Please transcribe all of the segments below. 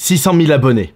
600 000 abonnés.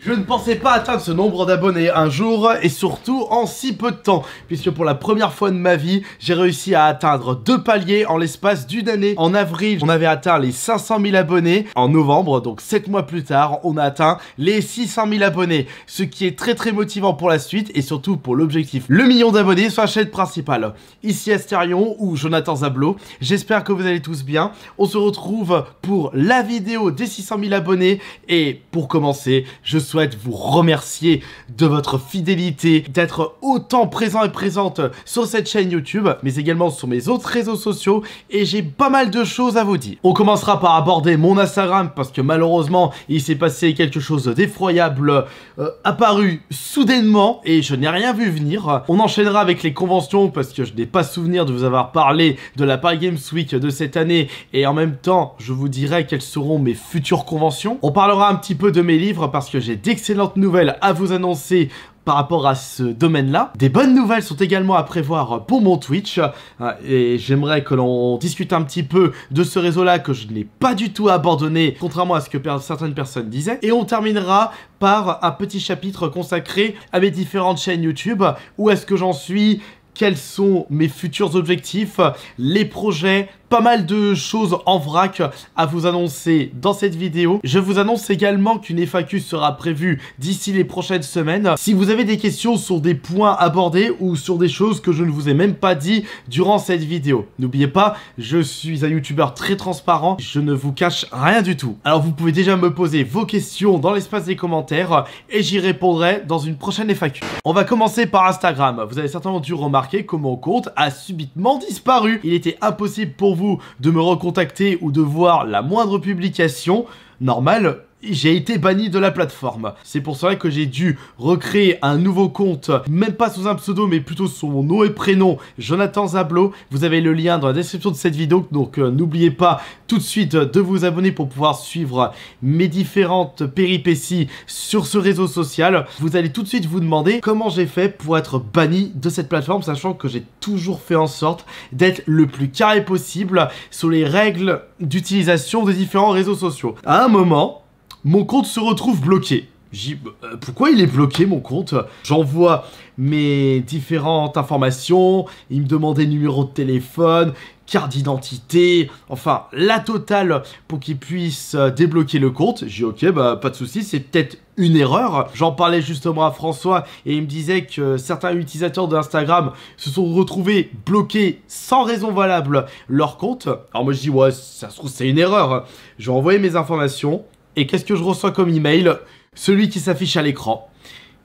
Je ne pensais pas atteindre ce nombre d'abonnés un jour et surtout en si peu de temps puisque pour la première fois de ma vie j'ai réussi à atteindre deux paliers en l'espace d'une année. En avril on avait atteint les 500 000 abonnés, en novembre donc 7 mois plus tard on a atteint les 600 000 abonnés ce qui est très très motivant pour la suite et surtout pour l'objectif le million d'abonnés sur la chaîne principale. Ici Asterion ou Jonathan Zablo j'espère que vous allez tous bien. On se retrouve pour la vidéo des 600 000 abonnés et pour commencer je souhaite vous remercier de votre fidélité, d'être autant présent et présente sur cette chaîne YouTube, mais également sur mes autres réseaux sociaux, et j'ai pas mal de choses à vous dire. On commencera par aborder mon Instagram, parce que malheureusement, il s'est passé quelque chose d'effroyable, euh, apparu soudainement, et je n'ai rien vu venir. On enchaînera avec les conventions, parce que je n'ai pas souvenir de vous avoir parlé de la Paris Games Week de cette année, et en même temps, je vous dirai quelles seront mes futures conventions. On parlera un petit peu de mes livres, parce que j'ai d'excellentes nouvelles à vous annoncer par rapport à ce domaine-là. Des bonnes nouvelles sont également à prévoir pour mon Twitch euh, et j'aimerais que l'on discute un petit peu de ce réseau-là que je n'ai pas du tout abandonné, contrairement à ce que certaines personnes disaient. Et on terminera par un petit chapitre consacré à mes différentes chaînes YouTube, où est-ce que j'en suis, quels sont mes futurs objectifs, les projets pas mal de choses en vrac à vous annoncer dans cette vidéo. Je vous annonce également qu'une FAQ sera prévue d'ici les prochaines semaines. Si vous avez des questions sur des points abordés ou sur des choses que je ne vous ai même pas dit durant cette vidéo, n'oubliez pas, je suis un youtubeur très transparent, je ne vous cache rien du tout. Alors vous pouvez déjà me poser vos questions dans l'espace des commentaires et j'y répondrai dans une prochaine FAQ. On va commencer par Instagram. Vous avez certainement dû remarquer que mon compte a subitement disparu. Il était impossible pour vous de me recontacter ou de voir la moindre publication, normal, j'ai été banni de la plateforme. C'est pour cela que j'ai dû recréer un nouveau compte, même pas sous un pseudo, mais plutôt sous mon nom et prénom, Jonathan Zablo. Vous avez le lien dans la description de cette vidéo, donc euh, n'oubliez pas tout de suite euh, de vous abonner pour pouvoir suivre mes différentes péripéties sur ce réseau social. Vous allez tout de suite vous demander comment j'ai fait pour être banni de cette plateforme, sachant que j'ai toujours fait en sorte d'être le plus carré possible sur les règles d'utilisation des différents réseaux sociaux. À un moment, mon compte se retrouve bloqué. J'ai euh, pourquoi il est bloqué mon compte J'envoie mes différentes informations, il me demandait numéro de téléphone, carte d'identité, enfin la totale pour qu'il puisse euh, débloquer le compte. J'ai ok, bah pas de souci, c'est peut-être une erreur. J'en parlais justement à François et il me disait que certains utilisateurs d'Instagram se sont retrouvés bloqués sans raison valable leur compte. Alors moi je dis ouais, ça se trouve c'est une erreur. J'ai envoyé mes informations, et qu'est-ce que je reçois comme email Celui qui s'affiche à l'écran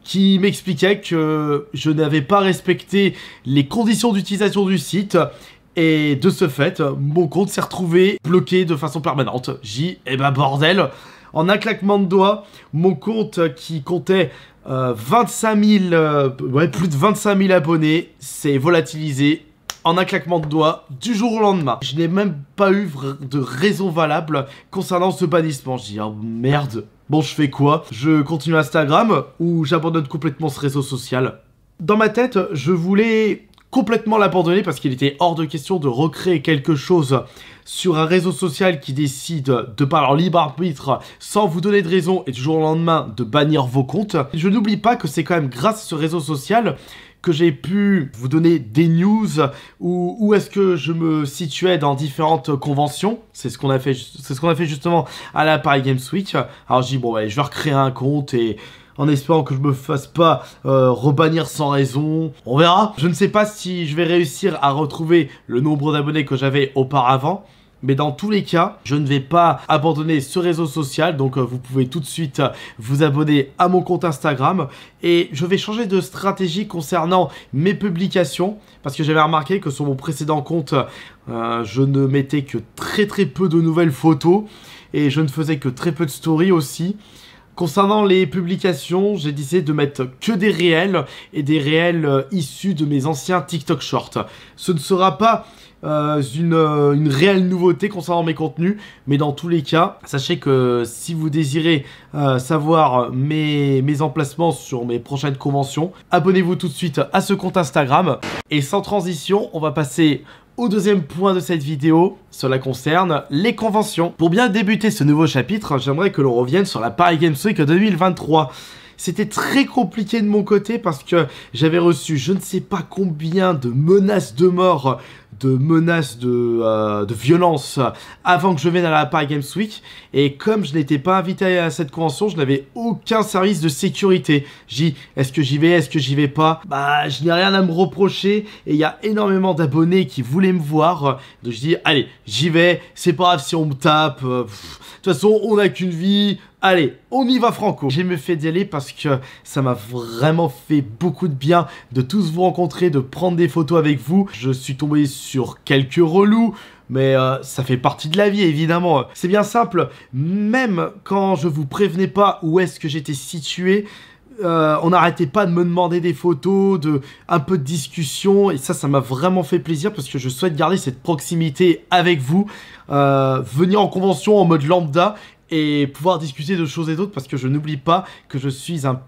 qui m'expliquait que je n'avais pas respecté les conditions d'utilisation du site et de ce fait, mon compte s'est retrouvé bloqué de façon permanente. J'ai, eh ben bordel En un claquement de doigts, mon compte qui comptait euh, euh, plus de 25 000 abonnés s'est volatilisé en un claquement de doigts du jour au lendemain. Je n'ai même pas eu de raison valable concernant ce bannissement. Je dis oh merde. Bon, je fais quoi Je continue Instagram ou j'abandonne complètement ce réseau social Dans ma tête, je voulais complètement l'abandonner parce qu'il était hors de question de recréer quelque chose sur un réseau social qui décide de parler en libre arbitre sans vous donner de raison et du jour au lendemain de bannir vos comptes. Je n'oublie pas que c'est quand même grâce à ce réseau social que j'ai pu vous donner des news ou où, est-ce que je me situais dans différentes conventions. C'est ce qu'on a fait, c'est ce qu'on a fait justement à la Paris Games Week. Alors j'ai bon, allez, je vais recréer un compte et en espérant que je me fasse pas euh, rebannir sans raison. On verra. Je ne sais pas si je vais réussir à retrouver le nombre d'abonnés que j'avais auparavant. Mais dans tous les cas, je ne vais pas abandonner ce réseau social. Donc euh, vous pouvez tout de suite euh, vous abonner à mon compte Instagram. Et je vais changer de stratégie concernant mes publications. Parce que j'avais remarqué que sur mon précédent compte, euh, je ne mettais que très très peu de nouvelles photos. Et je ne faisais que très peu de stories aussi. Concernant les publications, j'ai décidé de mettre que des réels et des réels issus de mes anciens TikTok Shorts. Ce ne sera pas euh, euh, une, réelle nouveauté concernant mes contenus. Mais dans tous les cas, sachez que si vous désirez euh, savoir mes, mes emplacements sur mes prochaines conventions, abonnez-vous tout de suite à ce compte Instagram. Et sans transition, on va passer au deuxième point de cette vidéo, cela concerne les conventions. Pour bien débuter ce nouveau chapitre, j'aimerais que l'on revienne sur la Paris Games Week 2023. C'était très compliqué de mon côté parce que j'avais reçu je ne sais pas combien de menaces de mort de menaces, de, euh, de violence avant que je vienne à la Paris Games Week. Et comme je n'étais pas invité à cette convention, je n'avais aucun service de sécurité. J'y, est-ce que j'y vais, est-ce que j'y vais pas Bah, je n'ai rien à me reprocher. Et il y a énormément d'abonnés qui voulaient me voir. Donc je dis, allez, j'y vais. C'est pas grave si on me tape. Euh, de toute façon, on n'a qu'une vie. Allez, on y va Franco J'ai me fait d'y aller parce que ça m'a vraiment fait beaucoup de bien de tous vous rencontrer, de prendre des photos avec vous. Je suis tombé sur quelques relous, mais euh, ça fait partie de la vie évidemment. C'est bien simple, même quand je vous prévenais pas où est-ce que j'étais situé, euh, on n'arrêtait pas de me demander des photos, de un peu de discussion, et ça, ça m'a vraiment fait plaisir parce que je souhaite garder cette proximité avec vous, euh, venir en convention en mode lambda et pouvoir discuter de choses et d'autres parce que je n'oublie pas que je suis un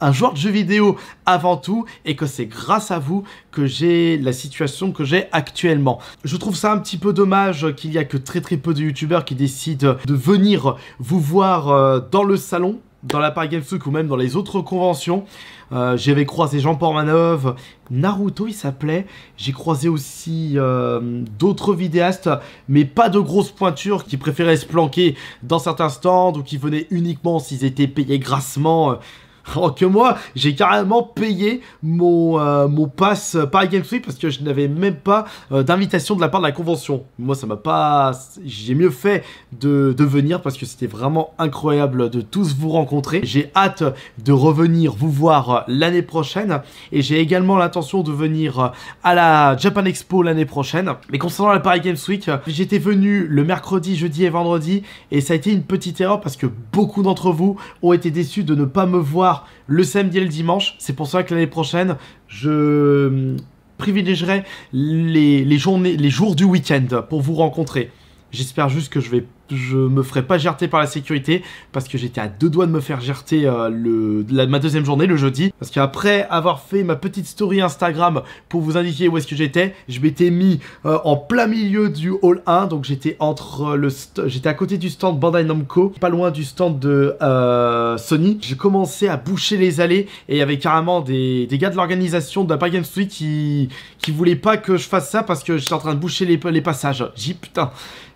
un joueur de jeux vidéo avant tout et que c'est grâce à vous que j'ai la situation que j'ai actuellement. Je trouve ça un petit peu dommage qu'il n'y a que très très peu de youtubeurs qui décident de venir vous voir euh, dans le salon dans la Paris Games ou même dans les autres conventions. Euh, j'avais croisé Jean Pormanov, Naruto il s'appelait. J'ai croisé aussi euh, d'autres vidéastes, mais pas de grosses pointures qui préféraient se planquer dans certains stands ou qui venaient uniquement s'ils étaient payés grassement. Alors que moi, j'ai carrément payé mon, euh, mon pass Paris Games Week parce que je n'avais même pas euh, d'invitation de la part de la convention. Moi, ça m'a pas. J'ai mieux fait de, venir parce que c'était vraiment incroyable de tous vous rencontrer. J'ai hâte de revenir vous voir euh, l'année prochaine et j'ai également l'intention de venir à la Japan Expo l'année prochaine. Mais concernant la Paris Games Week, j'étais venu le mercredi, jeudi et vendredi et ça a été une petite erreur parce que beaucoup d'entre vous ont été déçus de ne pas me voir le samedi et le dimanche. C'est pour ça que l'année prochaine, je hum, privilégierai les, les, journées, les jours du week-end pour vous rencontrer. J'espère juste que je vais je me ferais pas gerter par la sécurité parce que j'étais à deux doigts de me faire gerter euh, le, la, ma deuxième journée, le jeudi. Parce qu'après avoir fait ma petite story Instagram pour vous indiquer où est-ce que j'étais, je m'étais mis euh, en plein milieu du hall 1. Donc j'étais entre le j'étais à côté du stand Bandai Namco, pas loin du stand de euh, Sony. J'ai commencé à boucher les allées et il y avait carrément des, des gars de l'organisation de la Pagan Street qui, qui voulaient pas que je fasse ça parce que j'étais en train de boucher les, les passages. J'ai putain,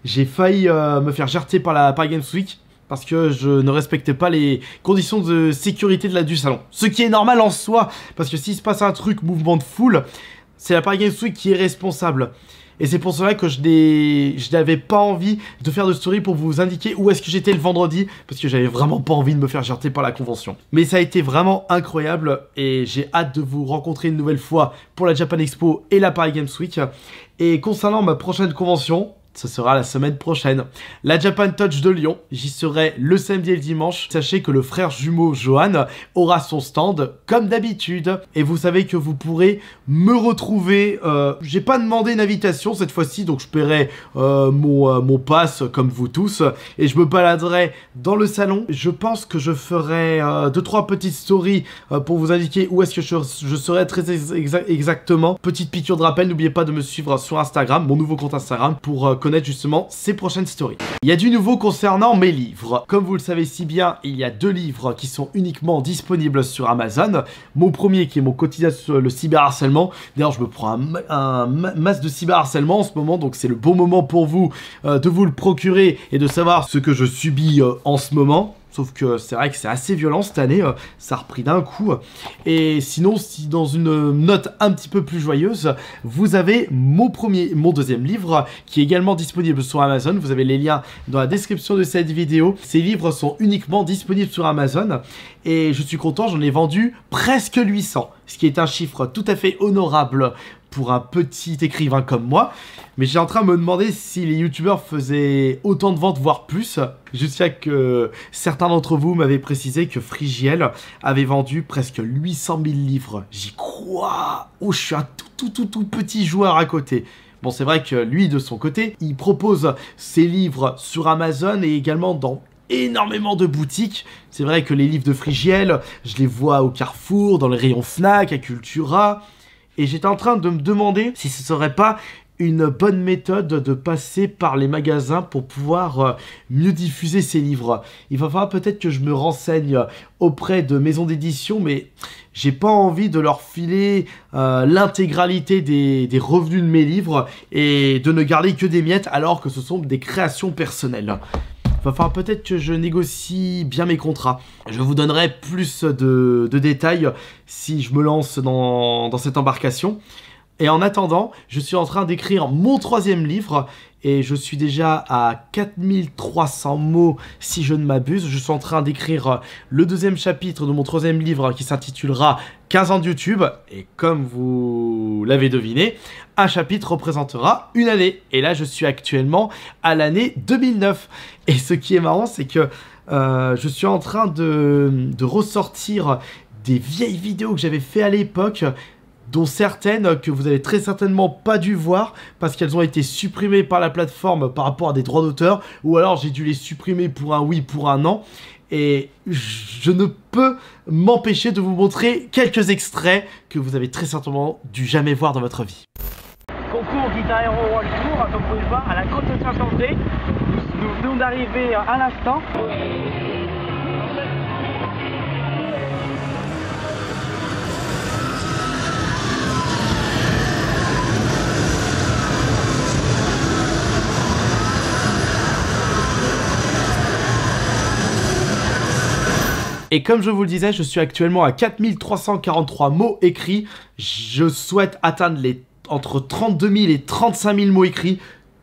j'ai failli me faire faire jarter par la Paris Games Week parce que je ne respectais pas les conditions de sécurité de la du salon. Ce qui est normal en soi, parce que s'il se passe un truc mouvement de foule, c'est la Paris Games Week qui est responsable. Et c'est pour cela que je n'avais pas envie de faire de story pour vous indiquer où est-ce que j'étais le vendredi, parce que j'avais vraiment pas envie de me faire jarter par la convention. Mais ça a été vraiment incroyable, et j'ai hâte de vous rencontrer une nouvelle fois pour la Japan Expo et la Paris Games Week. Et concernant ma prochaine convention, ce sera la semaine prochaine. La Japan Touch de Lyon, j'y serai le samedi et le dimanche. Sachez que le frère jumeau Johan aura son stand comme d'habitude. Et vous savez que vous pourrez me retrouver. Euh, j'ai pas demandé une invitation cette fois-ci, donc je paierai euh, mon, euh, mon pass comme vous tous. Et je me baladerai dans le salon. Je pense que je ferai deux trois petites stories pour vous indiquer où est-ce que je, serai très exactement. Petite piqûre de rappel, n'oubliez pas de me suivre sur Instagram, mon nouveau compte Instagram, pour connaître justement ses prochaines stories. Il y a du nouveau concernant mes livres. Comme vous le savez si bien, il y a deux livres qui sont uniquement disponibles sur Amazon. Mon premier qui est mon quotidien sur le cyberharcèlement. D'ailleurs, je me prends un, un, masse de cyberharcèlement en ce moment, donc c'est le bon moment pour vous euh, de vous le procurer et de savoir ce que je subis euh, en ce moment. Sauf que c'est vrai que c'est assez violent cette année, euh, ça a repris d'un coup. Et sinon, si dans une note un petit peu plus joyeuse, vous avez mon premier, mon deuxième livre, qui est également disponible sur Amazon. Vous avez les liens dans la description de cette vidéo. Ces livres sont uniquement disponibles sur Amazon. Et je suis content, j'en ai vendu presque 800, ce qui est un chiffre tout à fait honorable pour un petit écrivain comme moi. Mais j'ai en train de me demander si les youtubeurs faisaient autant de ventes, voire plus, jusqu'à que certains d'entre vous m'avaient précisé que Frigiel avait vendu presque 800 000 livres. J'y crois Oh, je suis un tout tout tout tout petit joueur à côté. Bon, c'est vrai que lui, de son côté, il propose ses livres sur Amazon et également dans énormément de boutiques. C'est vrai que les livres de Frigiel, je les vois au Carrefour, dans les rayons Fnac, à Cultura. Et j'étais en train de me demander si ce serait pas une bonne méthode de passer par les magasins pour pouvoir euh, mieux diffuser ces livres. Il va falloir peut-être que je me renseigne euh, auprès de maisons d'édition, mais j'ai pas envie de leur filer euh, l'intégralité des, des, revenus de mes livres et de ne garder que des miettes alors que ce sont des créations personnelles. Enfin, peut-être que je négocie bien mes contrats. Je vous donnerai plus de, détails si je me lance dans, dans cette embarcation. Et en attendant, je suis en train d'écrire mon troisième livre et je suis déjà à 4300 mots si je ne m'abuse. Je suis en train d'écrire le deuxième chapitre de mon troisième livre qui s'intitulera 15 ans de YouTube. Et comme vous l'avez deviné, un chapitre représentera une année. Et là, je suis actuellement à l'année 2009. Et ce qui est marrant, c'est que euh, je suis en train de, ressortir des vieilles vidéos que j'avais fait à l'époque dont certaines que vous avez très certainement pas dû voir parce qu'elles ont été supprimées par la plateforme par rapport à des droits d'auteur ou alors j'ai dû les supprimer pour un oui pour un non et je ne peux m'empêcher de vous montrer quelques extraits que vous avez très certainement dû jamais voir dans votre vie. Tour, comme vous voir, à la côte de Saint-André. Nous venons d'arriver à l'instant. Et comme je vous le disais, je suis actuellement à 4343 mots écrits. Je souhaite atteindre les entre 32 000 et 35 000 mots écrits,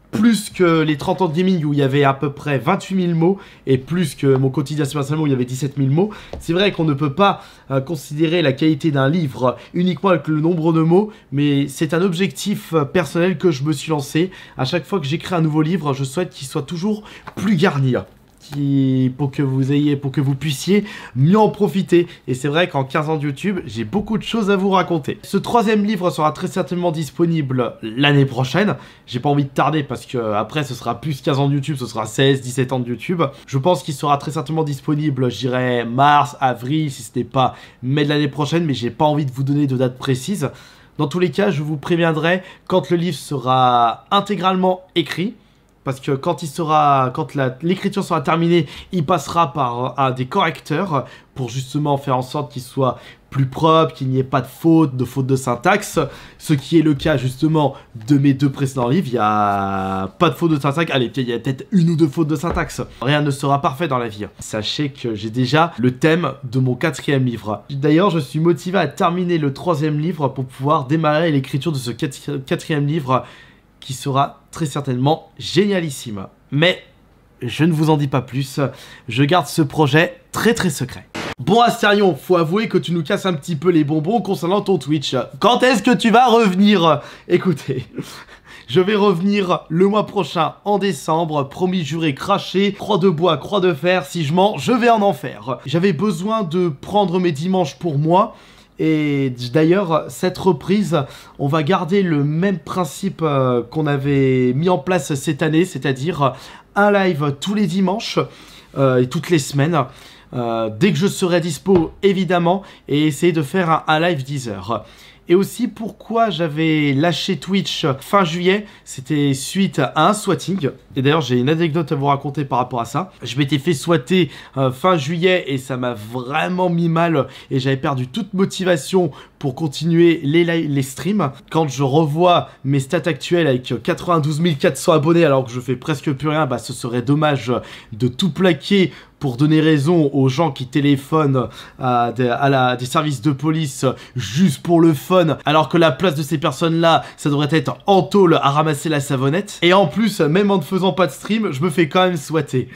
plus que les 30 ans de gaming où il y avait à peu près 28 000 mots, et plus que mon quotidien spécialement où il y avait 17 000 mots. C'est vrai qu'on ne peut pas euh, considérer la qualité d'un livre uniquement avec le nombre de mots, mais c'est un objectif euh, personnel que je me suis lancé. À chaque fois que j'écris un nouveau livre, je souhaite qu'il soit toujours plus garni pour que vous ayez, pour que vous puissiez mieux en profiter. Et c'est vrai qu'en 15 ans de YouTube, j'ai beaucoup de choses à vous raconter. Ce troisième livre sera très certainement disponible l'année prochaine. J'ai pas envie de tarder parce que après ce sera plus 15 ans de YouTube, ce sera 16, 17 ans de YouTube. Je pense qu'il sera très certainement disponible, j'irai mars, avril, si ce n'est pas mai de l'année prochaine, mais j'ai pas envie de vous donner de date précise. Dans tous les cas, je vous préviendrai quand le livre sera intégralement écrit. Parce que quand il sera, quand l'écriture sera terminée, il passera par euh, un, des correcteurs pour justement faire en sorte qu'il soit plus propre, qu'il n'y ait pas de faute, de faute de syntaxe. Ce qui est le cas justement de mes deux précédents livres. Il n'y a pas de faute de syntaxe. Allez, il y a peut-être une ou deux fautes de syntaxe. Rien ne sera parfait dans la vie. Sachez que j'ai déjà le thème de mon quatrième livre. D'ailleurs, je suis motivé à terminer le troisième livre pour pouvoir démarrer l'écriture de ce quatrième livre qui sera très certainement génialissime. Mais je ne vous en dis pas plus, je garde ce projet très très secret. Bon Astérion, faut avouer que tu nous casses un petit peu les bonbons concernant ton Twitch. Quand est-ce que tu vas revenir Écoutez, je vais revenir le mois prochain en décembre, promis juré craché, croix de bois, croix de fer, si je mens, je vais en enfer. J'avais besoin de prendre mes dimanches pour moi, et d'ailleurs, cette reprise, on va garder le même principe euh, qu'on avait mis en place cette année, c'est-à-dire un live tous les dimanches euh, et toutes les semaines. Euh, dès que je serai dispo, évidemment, et essayer de faire un, live 10 heures et aussi pourquoi j'avais lâché Twitch fin juillet. C'était suite à un swatting. Et d'ailleurs, j'ai une anecdote à vous raconter par rapport à ça. Je m'étais fait swatter euh, fin juillet et ça m'a vraiment mis mal et j'avais perdu toute motivation pour continuer les, les streams. Quand je revois mes stats actuelles avec 92 400 abonnés alors que je fais presque plus rien, bah ce serait dommage de tout plaquer pour donner raison aux gens qui téléphonent euh, à, des, services de police juste pour le fun, alors que la place de ces personnes-là, ça devrait être en tôle à ramasser la savonnette. Et en plus, même en ne faisant pas de stream, je me fais quand même souhaiter.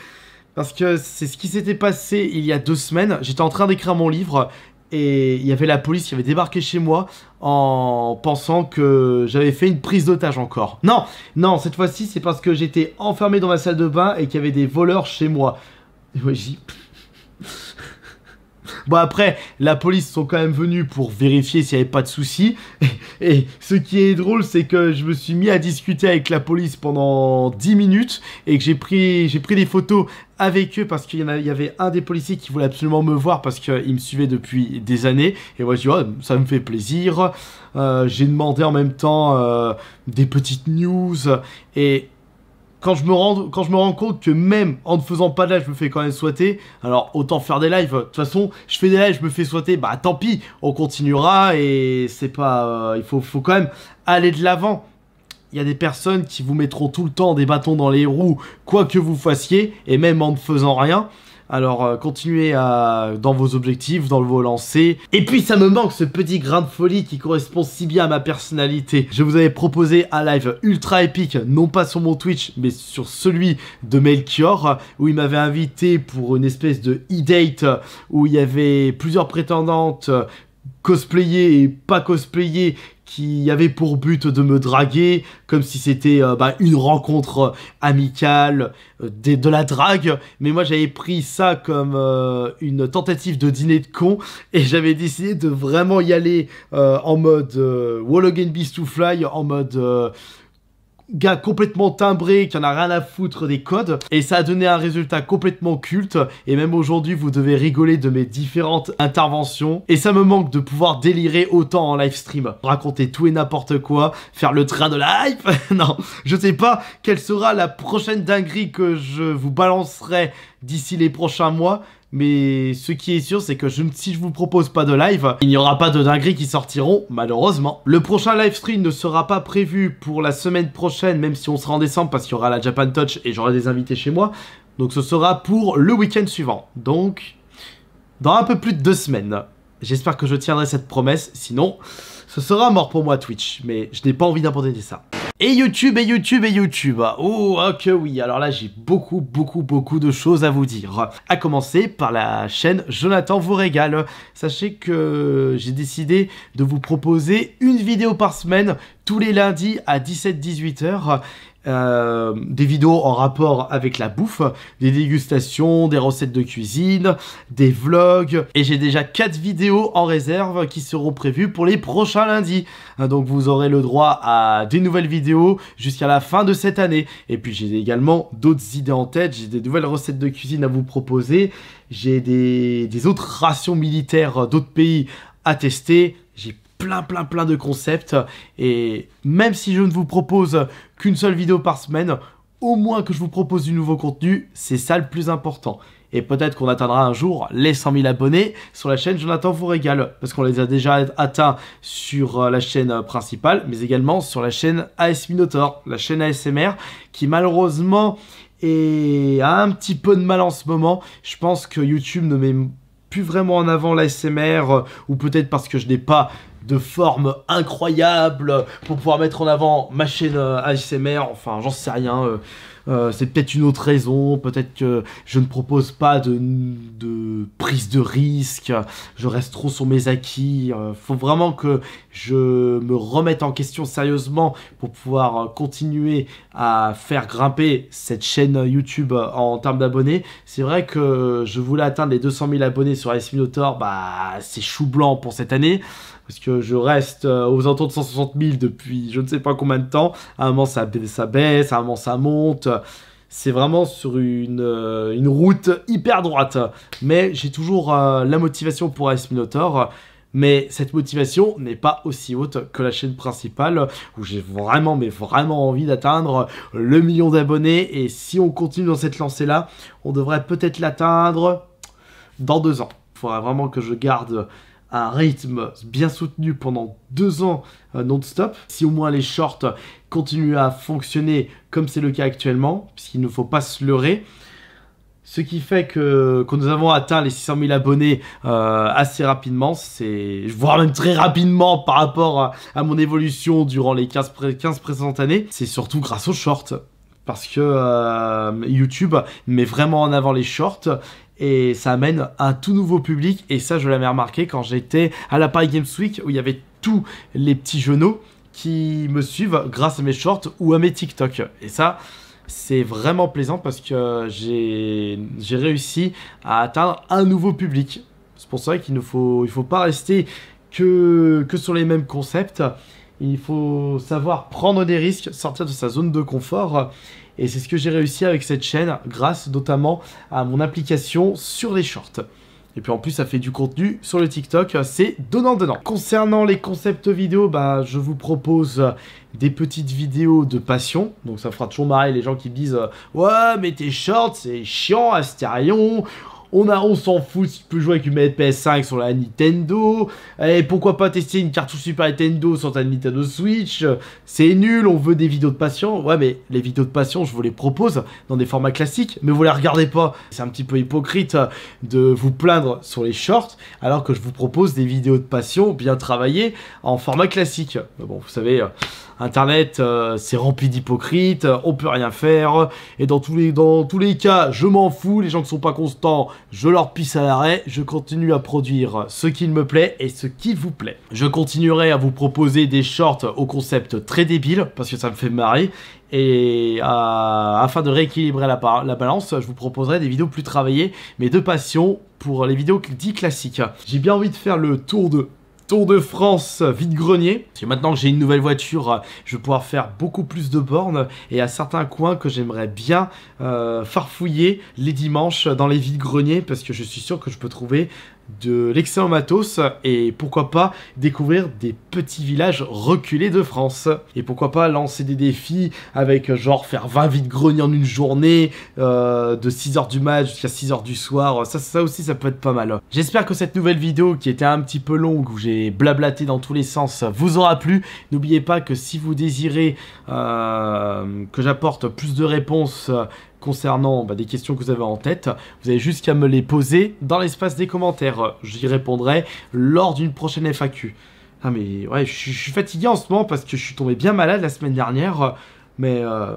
Parce que c'est ce qui s'était passé il y a deux semaines. J'étais en train d'écrire mon livre et il y avait la police qui avait débarqué chez moi en pensant que j'avais fait une prise d'otage encore. Non, non, cette fois-ci c'est parce que j'étais enfermé dans ma salle de bain et qu'il y avait des voleurs chez moi j'ai. Bon après, la police sont quand même venus pour vérifier s'il n'y avait pas de soucis. Et, ce qui est drôle, c'est que je me suis mis à discuter avec la police pendant 10 minutes et que j'ai pris, pris des photos avec eux parce qu'il y, y, avait un des policiers qui voulait absolument me voir parce qu'il me suivait depuis des années. Et moi, je dis, ça me fait plaisir. Euh, j'ai demandé en même temps euh, des petites news et quand je me rends, quand je me rends compte que même en ne faisant pas de live, je me fais quand même souhaiter, alors autant faire des lives. De toute façon, je fais des lives, je me fais souhaiter, bah tant pis, on continuera et c'est pas, euh, il faut, faut quand même aller de l'avant. Il y a des personnes qui vous mettront tout le temps des bâtons dans les roues, quoi que vous fassiez, et même en ne faisant rien. Alors euh, continuez dans vos objectifs, dans vos lancers. Et puis ça me manque ce petit grain de folie qui correspond si bien à ma personnalité. Je vous avais proposé un live ultra épique, non pas sur mon Twitch, mais sur celui de Melchior, où il m'avait invité pour une espèce de e-date, où il y avait plusieurs prétendantes euh, cosplayées et pas cosplayées qui avait pour but de me draguer, comme si c'était euh, bah, une rencontre euh, amicale, euh, de, la drague. Mais moi, j'avais pris ça comme une tentative de dîner de con, et j'avais décidé de vraiment y aller en mode Wall Again Beast to Fly, en mode gars complètement timbré qui en a rien à foutre des codes et ça a donné un résultat complètement culte et même aujourd'hui vous devez rigoler de mes différentes interventions et ça me manque de pouvoir délirer autant en live stream raconter tout et n'importe quoi faire le train de la hype non je sais pas quelle sera la prochaine dinguerie que je vous balancerai d'ici les prochains mois. Mais ce qui est sûr, c'est que si je vous propose pas de live, il n'y aura pas de dingueries qui sortiront, malheureusement. Le prochain live stream ne sera pas prévu pour la semaine prochaine, même si on sera en décembre, parce qu'il y aura la Japan Touch et j'aurai des invités chez moi. Donc ce sera pour le week-end suivant. Donc, dans un peu plus de deux semaines. J'espère que je tiendrai cette promesse, sinon, ce sera mort pour moi Twitch. Mais je n'ai pas envie d'abandonner ça. Et YouTube, et YouTube, et YouTube. Oh, ok ah, oui. Alors là, j'ai beaucoup, beaucoup, beaucoup de choses à vous dire. À commencer par la chaîne Jonathan vous régale. Sachez que j'ai décidé de vous proposer une vidéo par semaine tous les lundis à 17-18 heures. Euh, des vidéos en rapport avec la bouffe, des dégustations, des recettes de cuisine, des vlogs. Et j'ai déjà quatre vidéos en réserve qui seront prévues pour les prochains lundis. Euh, donc vous aurez le droit à des nouvelles vidéos jusqu'à la fin de cette année. Et puis j'ai également d'autres idées en tête, j'ai des nouvelles recettes de cuisine à vous proposer, j'ai des, autres rations militaires d'autres pays à tester, j'ai plein plein plein de concepts et même si je ne vous propose qu'une seule vidéo par semaine, au moins que je vous propose du nouveau contenu, c'est ça le plus important. Et peut-être qu'on atteindra un jour les 100 000 abonnés sur la chaîne Jonathan vous régale, parce qu'on les a déjà atteints sur euh, la chaîne euh, principale, mais également sur la chaîne AS Minotaur, la chaîne ASMR, qui malheureusement est un petit peu de mal en ce moment. Je pense que YouTube ne met plus vraiment en avant l'ASMR, euh, ou peut-être parce que je n'ai pas de forme incroyable pour pouvoir mettre en avant ma chaîne euh, ASMR, enfin j'en sais rien. Euh, euh, c'est peut-être une autre raison, peut-être que je ne propose pas de, prise de risque, je reste trop sur mes acquis. faut vraiment que je me remette en question sérieusement pour pouvoir continuer à faire grimper cette chaîne YouTube en termes d'abonnés. C'est vrai que je voulais atteindre les 200 000 abonnés sur ASMinotor, bah c'est chou blanc pour cette année parce que je reste euh, aux alentours de 160 000 depuis je ne sais pas combien de temps. À un moment, ça, baisse, à un moment, ça monte. C'est vraiment sur une, euh, route hyper droite. Mais j'ai toujours euh, la motivation pour Ice Mais cette motivation n'est pas aussi haute que la chaîne principale où j'ai vraiment, mais vraiment envie d'atteindre le million d'abonnés. Et si on continue dans cette lancée-là, on devrait peut-être l'atteindre dans deux ans. Il faudrait vraiment que je garde un rythme bien soutenu pendant deux ans euh, non-stop, si au moins les shorts continuent à fonctionner comme c'est le cas actuellement, puisqu'il ne faut pas se leurrer, ce qui fait que, que, nous avons atteint les 600 000 abonnés euh, assez rapidement, c'est voire même très rapidement par rapport à, mon évolution durant les 15, années, c'est surtout grâce aux shorts parce que euh, YouTube met vraiment en avant les shorts et ça amène un tout nouveau public et ça je l'avais remarqué quand j'étais à la Paris Games Week où il y avait tous les petits genoux qui me suivent grâce à mes shorts ou à mes TikTok et ça c'est vraiment plaisant parce que j'ai réussi à atteindre un nouveau public. C'est pour ça qu'il ne faut, pas rester que sur les mêmes concepts. Il faut savoir prendre des risques, sortir de sa zone de confort. Et c'est ce que j'ai réussi avec cette chaîne, grâce notamment à mon application sur les shorts. Et puis en plus, ça fait du contenu sur le TikTok, c'est donnant-donnant. Concernant les concepts vidéo, bah, je vous propose des petites vidéos de passion. Donc ça fera toujours marrer les gens qui disent Ouais, mais tes shorts, c'est chiant, Astérion, on, a, on s'en fout si tu peux jouer avec une PS5 sur la Nintendo. Et eh, pourquoi pas tester une cartouche Super Nintendo sur ta Nintendo Switch C'est nul, on veut des vidéos de passion. Ouais, mais les vidéos de passion, je vous les propose dans des formats classiques, mais vous les regardez pas. C'est un petit peu hypocrite euh, de vous plaindre sur les shorts, alors que je vous propose des vidéos de passion bien travaillées en format classique. bon, vous savez, euh, Internet, euh, c'est rempli d'hypocrites, on peut rien faire. Et dans tous les, dans tous les cas, je m'en fous. Les gens qui sont pas constants, je leur pisse à l'arrêt, je continue à produire ce qu'il me plaît et ce qui vous plaît. Je continuerai à vous proposer des shorts au concept très débile, parce que ça me fait marrer, et afin de rééquilibrer la, la, balance, je vous proposerai des vidéos plus travaillées, mais de passion pour les vidéos dits classiques. J'ai bien envie de faire le tour de Tour de France vide-grenier. maintenant que j'ai une nouvelle voiture, euh, je vais pouvoir faire beaucoup plus de bornes et à certains coins que j'aimerais bien euh, farfouiller les dimanches dans les vides-greniers parce que je suis sûr que je peux trouver de l'excellent matos et pourquoi pas découvrir des petits villages reculés de France. Et pourquoi pas lancer des défis avec euh, genre faire 20 vides greniers en une journée euh, de 6h du mat jusqu'à 6h du soir. Ça, ça aussi ça peut être pas mal. J'espère que cette nouvelle vidéo qui était un petit peu longue où j'ai blablaté dans tous les sens vous aura plu. N'oubliez pas que si vous désirez euh, que j'apporte plus de réponses concernant bah, des questions que vous avez en tête, vous avez jusqu'à me les poser dans l'espace des commentaires. J'y répondrai lors d'une prochaine FAQ. Ah mais ouais, je suis fatigué en ce moment parce que je suis tombé bien malade la semaine dernière, mais euh,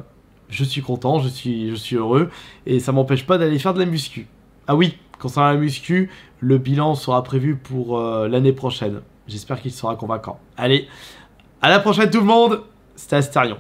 je suis content, je suis, je suis heureux, et ça m'empêche pas d'aller faire de la muscu. Ah oui, concernant la muscu, le bilan sera prévu pour euh, l'année prochaine. J'espère qu'il sera convaincant. Allez, à la prochaine tout le monde, c'était Astérion.